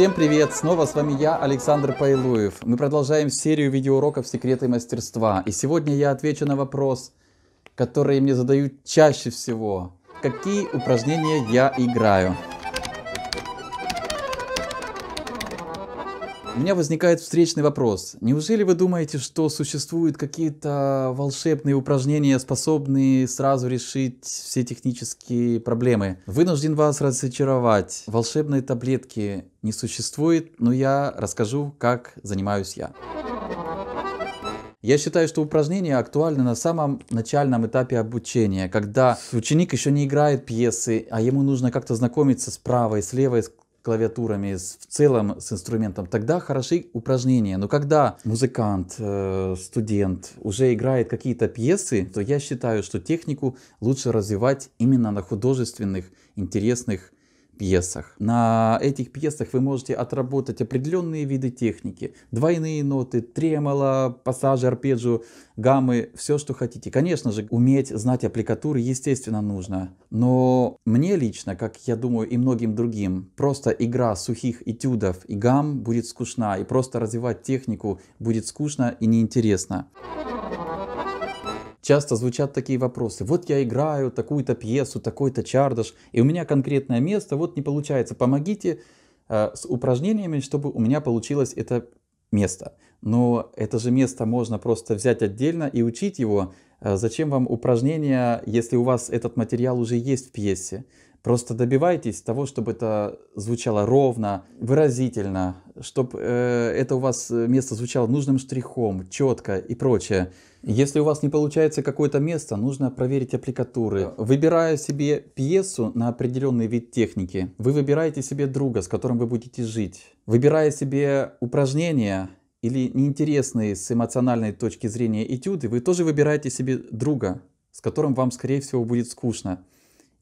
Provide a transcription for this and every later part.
Всем привет! Снова с вами я, Александр Пайлуев. Мы продолжаем серию видеоуроков «Секреты мастерства». И сегодня я отвечу на вопрос, который мне задают чаще всего. Какие упражнения я играю? У меня возникает встречный вопрос. Неужели вы думаете, что существуют какие-то волшебные упражнения, способные сразу решить все технические проблемы? Вынужден вас разочаровать. Волшебной таблетки не существует, но я расскажу, как занимаюсь я. Я считаю, что упражнения актуальны на самом начальном этапе обучения, когда ученик еще не играет пьесы, а ему нужно как-то знакомиться с правой, с левой, клавиатурами, с, в целом с инструментом, тогда хороши упражнения. Но когда музыкант, э, студент уже играет какие-то пьесы, то я считаю, что технику лучше развивать именно на художественных, интересных пьесах. На этих пьесах вы можете отработать определенные виды техники. Двойные ноты, тремоло, пассажи, арпеджио, гаммы, все, что хотите. Конечно же, уметь знать аппликатуры, естественно, нужно. Но мне лично, как я думаю и многим другим, просто игра сухих этюдов и гамм будет скучна. И просто развивать технику будет скучно и неинтересно. Thank you часто звучат такие вопросы. Вот я играю такую-то пьесу, такой-то чардаш, и у меня конкретное место, вот не получается. Помогите э, с упражнениями, чтобы у меня получилось это место. Но это же место можно просто взять отдельно и учить его. Э, зачем вам упражнения, если у вас этот материал уже есть в пьесе? Просто добивайтесь того, чтобы это звучало ровно, выразительно, чтобы э, это у вас э, место звучало нужным штрихом, четко и прочее. Если у вас не получается какое-то место, нужно проверить аппликатуры. Выбирая себе пьесу на определенный вид техники, вы выбираете себе друга, с которым вы будете жить. Выбирая себе упражнения, или неинтересные с эмоциональной точки зрения этюды, вы тоже выбираете себе друга, с которым вам, скорее всего, будет скучно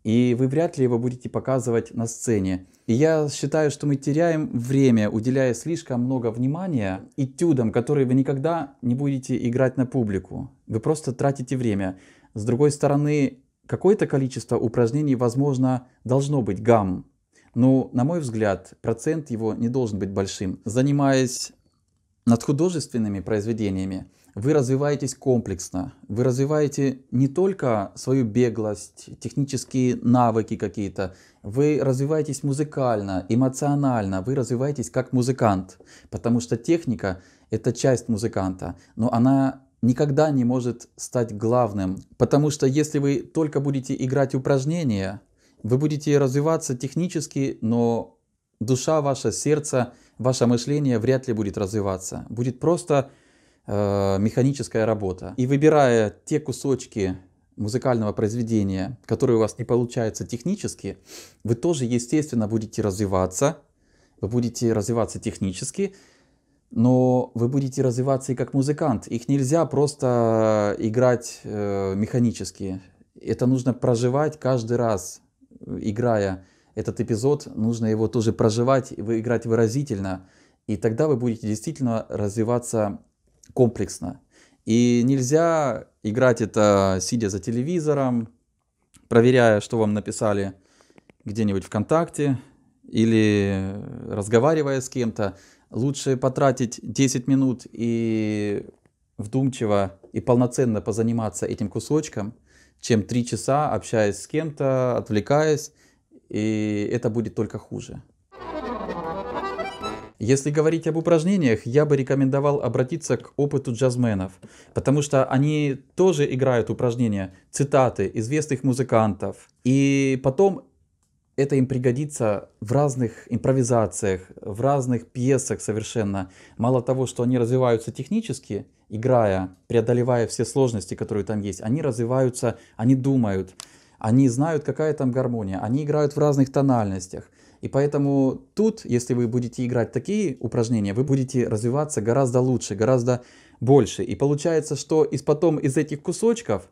и вы вряд ли его будете показывать на сцене. И я считаю, что мы теряем время, уделяя слишком много внимания этюдам, которые вы никогда не будете играть на публику. Вы просто тратите время. С другой стороны, какое-то количество упражнений, возможно, должно быть гамм. Но, ну, на мой взгляд, процент его не должен быть большим. Занимаясь над художественными произведениями, вы развиваетесь комплексно. Вы развиваете не только свою беглость, технические навыки какие-то. Вы развиваетесь музыкально, эмоционально. Вы развиваетесь как музыкант. Потому что техника — это часть музыканта. Но она никогда не может стать главным. Потому что если вы только будете играть упражнения, вы будете развиваться технически, но душа ваша, сердце, ваше мышление вряд ли будет развиваться. Будет просто Э, механическая работа. И выбирая те кусочки музыкального произведения, которые у вас не получаются технически, вы тоже, естественно, будете развиваться, вы будете развиваться технически, но вы будете развиваться и как музыкант. Их нельзя просто играть э, механически. Это нужно проживать каждый раз, играя этот эпизод, нужно его тоже проживать, играть выразительно. И тогда вы будете действительно развиваться комплексно. И нельзя играть это, сидя за телевизором, проверяя, что вам написали где-нибудь ВКонтакте или разговаривая с кем-то. Лучше потратить 10 минут и вдумчиво и полноценно позаниматься этим кусочком, чем 3 часа общаясь с кем-то, отвлекаясь, и это будет только хуже. Если говорить об упражнениях, я бы рекомендовал обратиться к опыту джазменов, потому что они тоже играют упражнения, цитаты известных музыкантов, и потом это им пригодится в разных импровизациях, в разных пьесах совершенно. Мало того, что они развиваются технически, играя, преодолевая все сложности, которые там есть, они развиваются, они думают, они знают, какая там гармония, они играют в разных тональностях – и поэтому тут, если вы будете играть такие упражнения, вы будете развиваться гораздо лучше, гораздо больше. И получается, что из потом из этих кусочков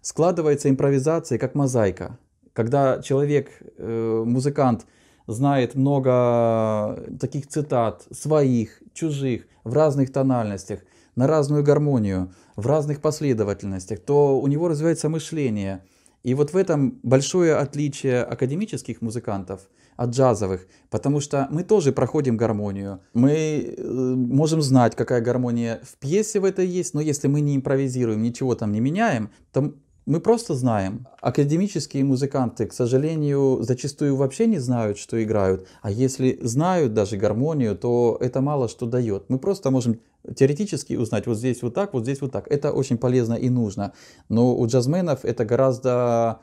складывается импровизация как мозаика. Когда человек, э, музыкант, знает много таких цитат, своих, чужих, в разных тональностях, на разную гармонию, в разных последовательностях, то у него развивается мышление – и вот в этом большое отличие академических музыкантов от джазовых, потому что мы тоже проходим гармонию. Мы э, можем знать, какая гармония в пьесе в этой есть, но если мы не импровизируем, ничего там не меняем, то мы просто знаем. Академические музыканты, к сожалению, зачастую вообще не знают, что играют. А если знают даже гармонию, то это мало что дает. Мы просто можем теоретически узнать вот здесь вот так, вот здесь вот так. Это очень полезно и нужно. Но у джазменов это гораздо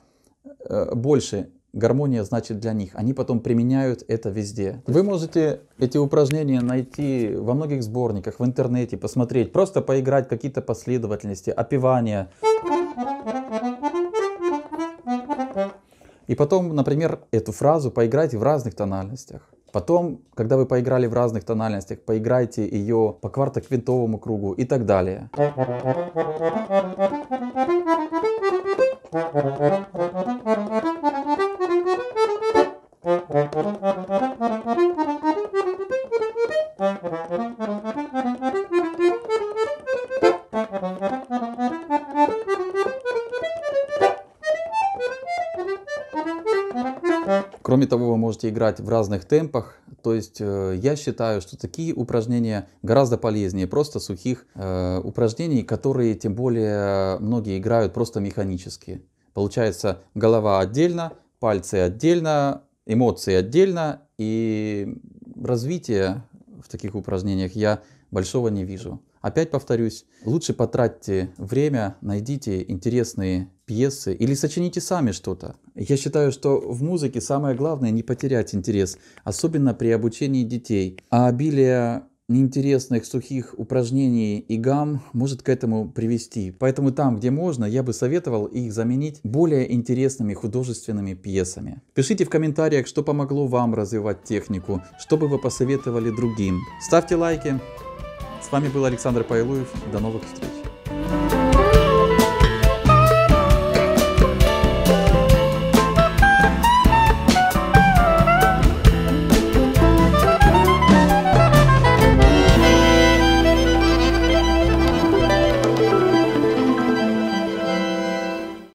э, больше гармония значит для них. Они потом применяют это везде. Вы можете эти упражнения найти во многих сборниках, в интернете, посмотреть, просто поиграть какие-то последовательности, опевания. И потом, например, эту фразу поиграйте в разных тональностях. Потом, когда вы поиграли в разных тональностях, поиграйте ее по квартоквинтовому кругу и так далее. Thank you. Кроме того, вы можете играть в разных темпах. То есть э, я считаю, что такие упражнения гораздо полезнее просто сухих э, упражнений, которые тем более многие играют просто механически. Получается голова отдельно, пальцы отдельно, эмоции отдельно и развитие в таких упражнениях я большого не вижу. Опять повторюсь, лучше потратьте время, найдите интересные пьесы или сочините сами что-то. Я считаю, что в музыке самое главное не потерять интерес, особенно при обучении детей. А обилие неинтересных сухих упражнений и гам может к этому привести. Поэтому там, где можно, я бы советовал их заменить более интересными художественными пьесами. Пишите в комментариях, что помогло вам развивать технику, что бы вы посоветовали другим. Ставьте лайки. С вами был Александр Пайлуев. До новых встреч.